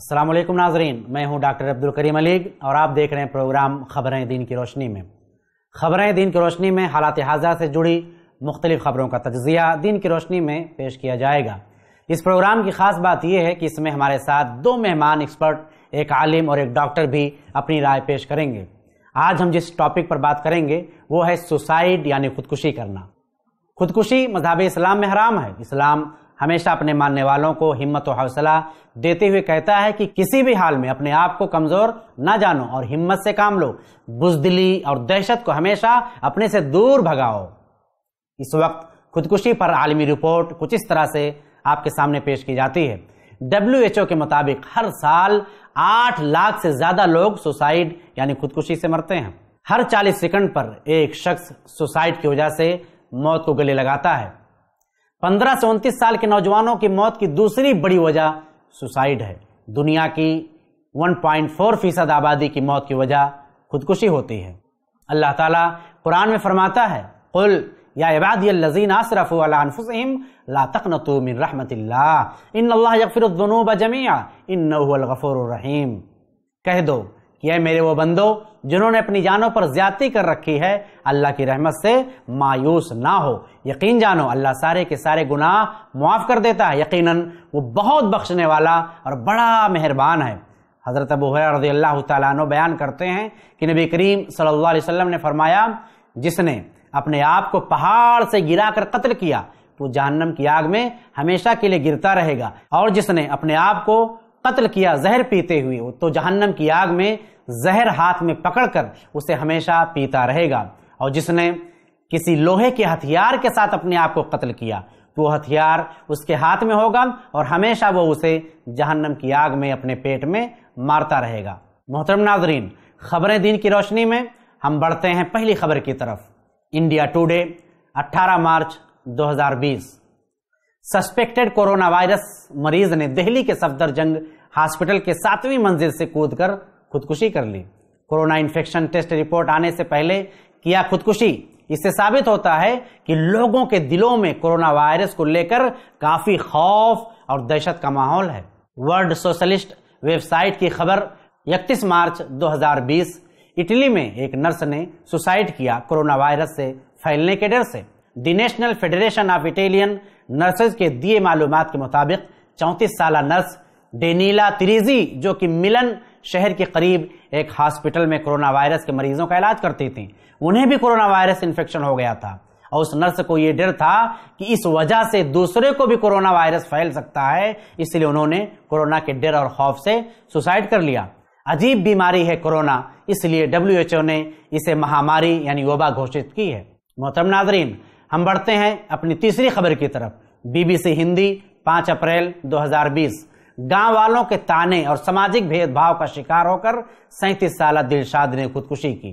असलम नाजरीन मैं हूं डॉक्टर अब्दुल करीम अलीग और आप देख रहे हैं प्रोग्राम ख़बरें दिन की रोशनी में ख़बरें दिन की रोशनी में हालात हाजा से जुड़ी मुख्तलिफ़ ख़बरों का तजिया दिन की रोशनी में पेश किया जाएगा इस प्रोग्राम की ख़ास बात यह है कि इसमें हमारे साथ दो मेहमान एक्सपर्ट एक आलिम और एक डॉक्टर भी अपनी राय पेश करेंगे आज हम जिस टॉपिक पर बात करेंगे वो है सुसाइड यानी खुदकुशी करना खुदकुशी मजहब इस्लाम में हराम है इस्लाम हमेशा अपने मानने वालों को हिम्मत और हौसला देते हुए कहता है कि किसी भी हाल में अपने आप को कमजोर ना जानो और हिम्मत से काम लो बुजदिली और दहशत को हमेशा अपने से दूर भगाओ इस वक्त खुदकुशी पर आलमी रिपोर्ट कुछ इस तरह से आपके सामने पेश की जाती है डब्ल्यू के मुताबिक हर साल आठ लाख से ज्यादा लोग सुसाइड यानी खुदकुशी से मरते हैं हर चालीस सेकंड पर एक शख्स सुसाइड की वजह से मौत को गले लगाता है पंद्रह से उनतीस साल के नौजवानों की मौत की दूसरी बड़ी वजह सुसाइड है दुनिया की 1.4 फीसद आबादी की मौत की वजह खुदकुशी होती है अल्लाह ताला कुरान में फरमाता है कुल या इबादीन आसरफ अलाफुसम ला तकनतु मिन रहमतिल्ला इन अल्लाह यकफिरुद्दनूब जमिया इन नफ़ुर रहीम कह दो कि मेरे वो बंदो जिन्होंने अपनी जानों पर ज्यादा कर रखी है अल्लाह की रहमत से मायूस ना हो यकीन जानो अल्लाह सारे के सारे गुनाह मुआफ़ कर देता है यकीनन वो बहुत बख्शने वाला और बड़ा मेहरबान है हज़रत अबू रजी अल्लाह तु बयान करते हैं कि नबी करीम सल्लल्लाहु अलैहि वसल्लम ने फरमाया जिसने अपने आप को पहाड़ से गिरा कर कत्ल किया तो जहन्नम की आग में हमेशा के लिए गिरता रहेगा और जिसने अपने आप को कत्ल किया जहर पीते हुए तो जहन्नम की आग में जहर हाथ में पकड़कर उसे हमेशा पीता रहेगा और जिसने किसी लोहे के हथियार के साथ अपने आप को कत्ल किया तो हथियार उसके हाथ में होगा और हमेशा वो उसे जहन्नम की आग में अपने पेट में मारता रहेगा मोहतरम नाजरीन खबरें दिन की रोशनी में हम बढ़ते हैं पहली खबर की तरफ इंडिया टुडे 18 मार्च 2020 सस्पेक्टेड कोरोना वायरस मरीज ने दिल्ली के सफदरजंग हॉस्पिटल के सातवीं मंजिल से कूदकर खुदकुशी कर ली कोरोना इन्फेक्शन टेस्ट रिपोर्ट आने से पहले किया खुदकुशी इससे साबित होता है कि लोगों के दिलों में कोरोना वायरस को लेकर काफी खौफ और दहशत का माहौल है वर्ल्ड सोशलिस्ट वेबसाइट की खबर 31 मार्च 2020 इटली में एक नर्स ने सुसाइड किया कोरोना वायरस से फैलने के डर से the national federation of Italian nurses के दिए मालूम के मुताबिक चौंतीस साल नर्स डेनीला त्रिजी जो कि मिलन शहर के करीब एक हॉस्पिटल में कोरोना वायरस के मरीजों का इलाज करती थी उन्हें भी कोरोना वायरस इन्फेक्शन हो गया था और उस नर्स को यह डर था कि इस वजह से दूसरे को भी कोरोना वायरस फैल सकता है इसलिए उन्होंने कोरोना के डर और खौफ से सुसाइड कर लिया अजीब बीमारी है कोरोना इसलिए डब्ल्यू ने इसे महामारी यानी वबा घोषित की है मोहतरम नाजरीन हम बढ़ते हैं अपनी तीसरी खबर की तरफ बीबीसी हिंदी 5 अप्रैल 2020 गांव वालों के ताने और सामाजिक भेदभाव का शिकार होकर सैंतीस साल दिलशाद ने खुदकुशी की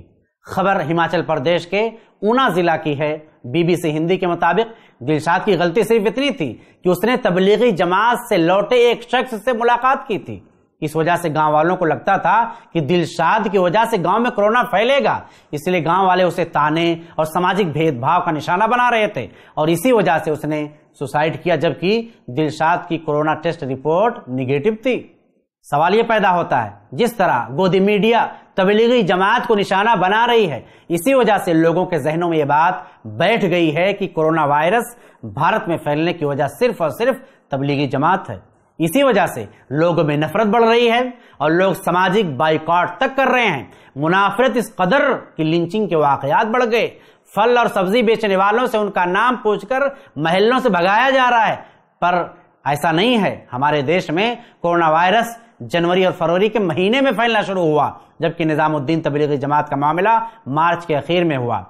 खबर हिमाचल प्रदेश के ऊना जिला की है बीबीसी हिंदी के मुताबिक दिलशाद की गलती सिर्फ इतनी थी कि उसने तबलीगी जमात से लौटे एक शख्स से मुलाकात की थी इस वजह से गांव वालों को लगता था कि दिलशाद की वजह से गांव में कोरोना फैलेगा इसलिए गांव वाले उसे ताने और सामाजिक भेदभाव का निशाना बना रहे थे और इसी वजह से उसने सुसाइड किया जबकि दिलशाद की कोरोना टेस्ट रिपोर्ट निगेटिव थी सवाल यह पैदा होता है जिस तरह गोदी मीडिया तबलीगी जमात को निशाना बना रही है इसी वजह से लोगों के जहनों में यह बात बैठ गई है कि कोरोना वायरस भारत में फैलने की वजह सिर्फ और सिर्फ तबलीगी जमात है इसी वजह से लोगों में नफरत बढ़ रही है और लोग सामाजिक बाइकॉट तक कर रहे हैं मुनाफरत इस कदर की लिंचिंग के वाकयात बढ़ गए फल और सब्जी बेचने वालों से उनका नाम पूछकर महलों से भगाया जा रहा है पर ऐसा नहीं है हमारे देश में कोरोना वायरस जनवरी और फरवरी के महीने में फैलना शुरू हुआ जबकि निजामुद्दीन तबलीगी जमात का मामला मार्च के अखीर में हुआ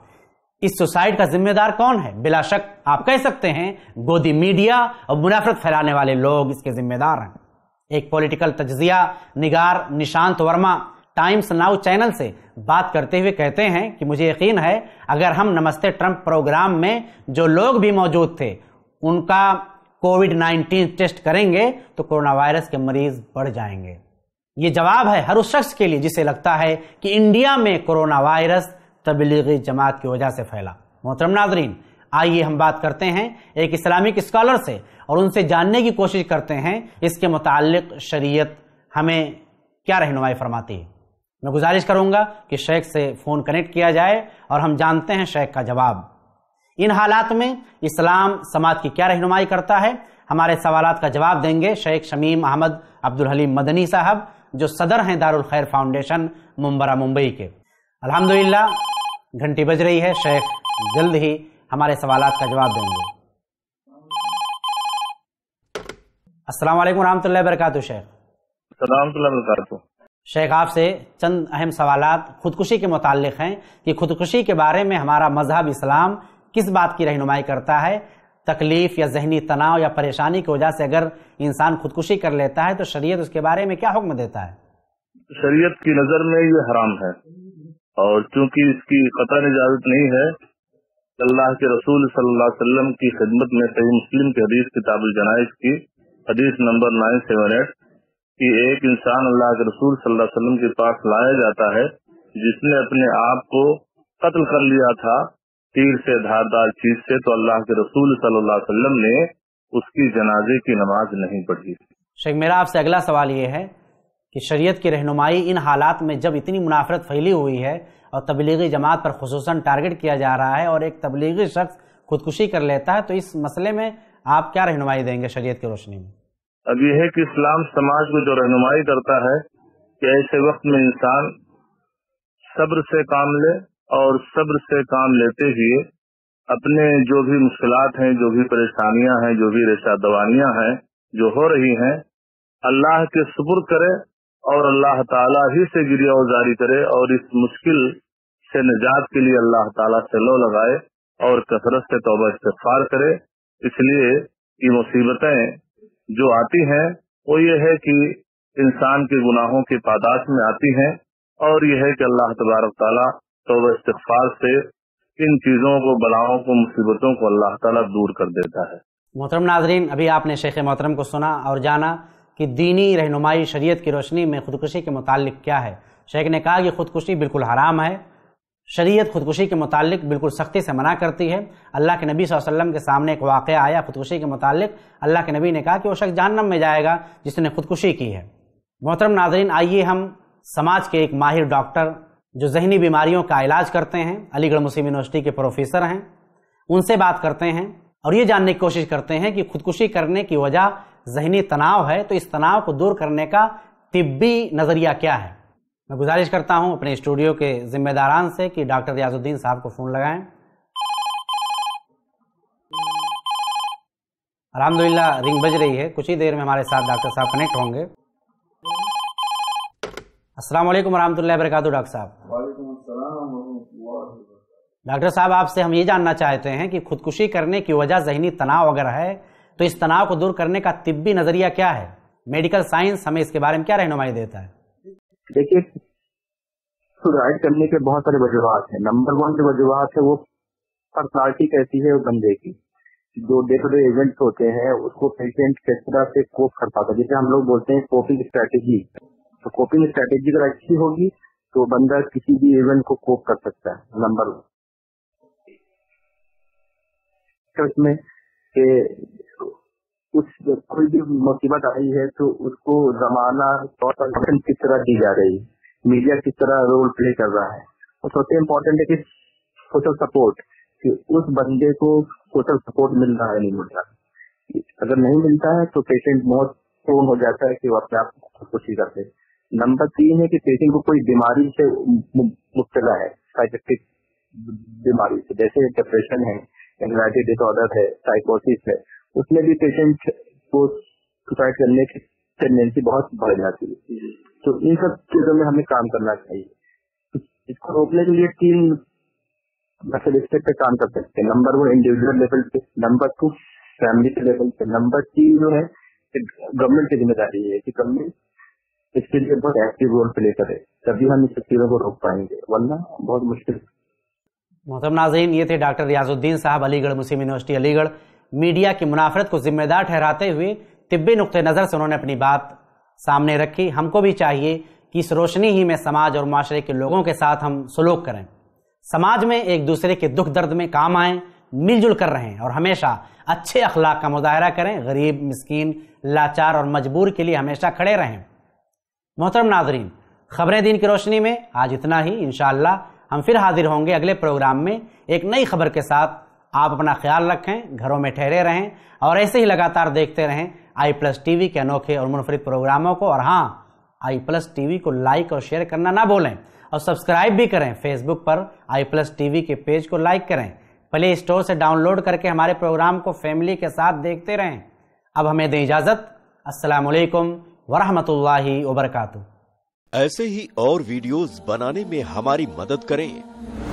इस सुसाइड का जिम्मेदार कौन है बिला शक आप कह सकते हैं गोदी मीडिया और मुनाफरत फैलाने वाले लोग इसके जिम्मेदार हैं एक पॉलिटिकल तजिया निगार Nishant Verma Times Now channel से बात करते हुए कहते हैं कि मुझे यकीन है अगर हम नमस्ते ट्रंप प्रोग्राम में जो लोग भी मौजूद थे उनका कोविड 19 टेस्ट करेंगे तो कोरोना वायरस के मरीज बढ़ जाएंगे ये जवाब है हर उस शख्स के लिए जिसे लगता है कि इंडिया में कोरोना वायरस तबलीगी जमात की वजह से फैला मोहतरम नाजरीन आइए हम बात करते हैं एक इस्लामिक स्कॉलर से और उनसे जानने की कोशिश करते हैं इसके मुतल शरीयत हमें क्या रहनुमाई फरमाती है मैं गुजारिश करूंगा कि शेख से फ़ोन कनेक्ट किया जाए और हम जानते हैं शेख का जवाब इन हालात में इस्लाम समाज की क्या रहनुमाई करता है हमारे सवाल का जवाब देंगे शेख शमीम अहमद अब्दुल हलीम मदनी साहब जो सदर हैं दारुल खैर फाउंडेशन मुंबरा मुंबई के अल्हम्दुलिल्लाह घंटी बज रही है शेख जल्द ही हमारे सवाल का जवाब देंगे अस्सलाम वालेकुम रहमतुल्लाहि वरकatuh शेख वरकatuh शेख आपसे चंद अहम सवाल खुदकुशी के मुतालिक हैं कि खुदकुशी के बारे में हमारा मजहब इस्लाम किस बात की रहनुमाई करता है तकलीफ या जहनी तनाव या परेशानी की वजह से अगर इंसान खुदकुशी कर लेता है तो शरीयत उसके बारे में क्या हुक्म देता है शरीयत की नज़र में ये हराम है और चूंकि इसकी कतन इजाजत नहीं है अल्लाह के रसूल सल्लल्लाहु अलैहि वसल्लम की खिदमत में सही मुस्लिम के हदीस किताब जनाइज की हदीस नंबर नाइन सेवन एट की एक इंसान अल्लाह के रसूल सल्लल्लाहु अलैहि वसल्लम के पास लाया जाता है जिसने अपने आप को कत्ल कर लिया था तीर से धारदार चीज से तो अल्लाह के रसूल सल्लाम ने उसकी जनाजे की नमाज नहीं पढ़ी शेख मेरा आपसे अगला सवाल ये है कि शरीयत की रहनुमाई इन हालात में जब इतनी मुनाफरत फैली हुई है और तबलीगी जमात पर खसूस टारगेट किया जा रहा है और एक तबलीगी शख्स खुदकुशी कर लेता है तो इस मसले में आप क्या रहनुमाई देंगे शरीयत की रोशनी में अब यह है कि इस्लाम समाज को जो रहनुमाई करता है कि ऐसे वक्त में इंसान सब्र से काम ले और सब्र से काम लेते हुए अपने जो भी मुश्किल हैं जो भी परेशानियां हैं जो भी रेशा दवानियां हैं जो हो रही हैं अल्लाह के सुपुर करे और अल्लाह ताला ही से गिरिया जारी करे और इस मुश्किल से निजात के लिए अल्लाह ताला से लो लगाए और कसरत से तोबा इस्तफार करे इसलिए ये मुसीबतें जो आती हैं वो ये है कि इंसान के गुनाहों के पादाश में आती हैं और यह है कि अल्लाह तबारक ताला तोबा इस्तफार से इन चीजों को बलाओं को मुसीबतों को अल्लाह ताला दूर कर देता है मोहतरम नाजरीन अभी आपने शेख मोहतरम को सुना और जाना कि दीनी रहनुमाई शरीयत की रोशनी में ख़ुदकुशी के मुतालिक क्या है शेख ने कहा कि ख़ुदकुशी बिल्कुल हराम है शरीयत ख़ुदकुशी के मुतालिक बिल्कुल सख्ती से मना करती है अल्लाह के नबी वसल्लम के सामने एक वाक़ आया ख़ुदकुशी के मुतालिक अल्लाह के नबी ने कहा कि वो शख्स जहन्नम में जाएगा जिसने ख़ुदकुशी की है मोहतरम नाजरीन आइए हम समाज के एक माहिर डॉक्टर जो जहनी बीमारियों का इलाज करते हैं अलीगढ़ मुस्लिम यूनिवर्सिटी के प्रोफेसर हैं उनसे बात करते हैं और ये जानने की कोशिश करते हैं कि खुदकुशी करने की वजह जहनी तनाव है तो इस तनाव को दूर करने का तिब्बी नज़रिया क्या है मैं गुजारिश करता हूँ अपने स्टूडियो के जिम्मेदारान से कि डॉक्टर रियाजुद्दीन साहब को फ़ोन लगाएं अलहमदिल्ला रिंग बज रही है कुछ ही देर में हमारे साथ डॉक्टर साहब कनेक्ट होंगे अस्सलाम वालेकुम वरहमतुल्लाहि वरक डॉक्टर साहब डॉक्टर साहब आपसे हम ये जानना चाहते हैं कि खुदकुशी करने की वजह जहनी तनाव अगर है तो इस तनाव को दूर करने का तिब्बी नजरिया क्या है मेडिकल साइंस हमें इसके बारे में क्या रहनुमाई देता है देखिए सुसाइड करने के बहुत सारे वजुहत है नंबर वन जो वजुहत है वो पर्सनालिटी कैसी है बंदे की जो डे टू डे इवेंट होते हैं उसको पेशेंट किस तरह से कोप कर पाता है जैसे हम लोग बोलते हैं कोपिंग स्ट्रेटेजी तो कोपिंग स्ट्रेटेजी अगर अच्छी होगी तो बंदा किसी भी इवेंट को कोप कर सकता है नंबर वन तो इसमें कुछ कोई भी मुसीबत आई है तो उसको जमाना तौर पर किस तरह दी जा रही है मीडिया किस तरह रोल प्ले कर रहा है और सबसे इम्पोर्टेंट है कि सोशल सपोर्ट कि उस बंदे को सोशल सपोर्ट मिल रहा है नहीं मिल रहा अगर नहीं मिलता है तो पेशेंट बहुत प्रोन हो जाता है कि वो अपने आप खुशी करते नंबर तीन है कि पेशेंट को कोई बीमारी से मुबतला है साइकेट्रिक बीमारी से जैसे डिप्रेशन है एंगजाइटी डिसऑर्डर है साइकोसिस है उसमें भी पेशेंट को सुसाइड करने की टेंडेंसी बहुत बढ़ जाती है तो इन सब चीजों में हमें काम करना चाहिए इसको रोकने के लिए तीन मतलब स्टेप पे काम कर सकते हैं नंबर वन इंडिविजुअल लेवल पे नंबर टू फैमिली के लेवल पे नंबर तीन जो है गवर्नमेंट की जिम्मेदारी है कि गवर्नमेंट इसके लिए बहुत एक्टिव रोल प्ले करे तभी हम इस चीजों को रोक पाएंगे वरना बहुत मुश्किल मोहतम नाजीन ये थे डॉक्टर रियाजुद्दीन साहब अलीगढ़ मुस्लिम यूनिवर्सिटी अलीगढ़ मीडिया की मुनाफरत को जिम्मेदार ठहराते हुए तिब्बी नुक़ नज़र से उन्होंने अपनी बात सामने रखी हमको भी चाहिए कि इस रोशनी ही में समाज और माशरे के लोगों के साथ हम सलूक करें समाज में एक दूसरे के दुख दर्द में काम आएँ मिलजुल कर रहें और हमेशा अच्छे अखलाक का मुजाहरा करें गरीब मस्किन लाचार और मजबूर के लिए हमेशा खड़े रहें मोहतरम नाजरीन खबरें दिन की रोशनी में आज इतना ही इन हम फिर हाजिर होंगे अगले प्रोग्राम में एक नई खबर के साथ आप अपना ख्याल रखें घरों में ठहरे रहें और ऐसे ही लगातार देखते रहें आई प्लस टी के अनोखे और मुनफरद प्रोग्रामों को और हाँ आई प्लस टी को लाइक और शेयर करना ना भूलें और सब्सक्राइब भी करें फेसबुक पर आई प्लस टी के पेज को लाइक करें प्ले स्टोर से डाउनलोड करके हमारे प्रोग्राम को फैमिली के साथ देखते रहें अब हमें दें इजाज़त असलकम लाही वरकू ऐसे ही और वीडियोस बनाने में हमारी मदद करें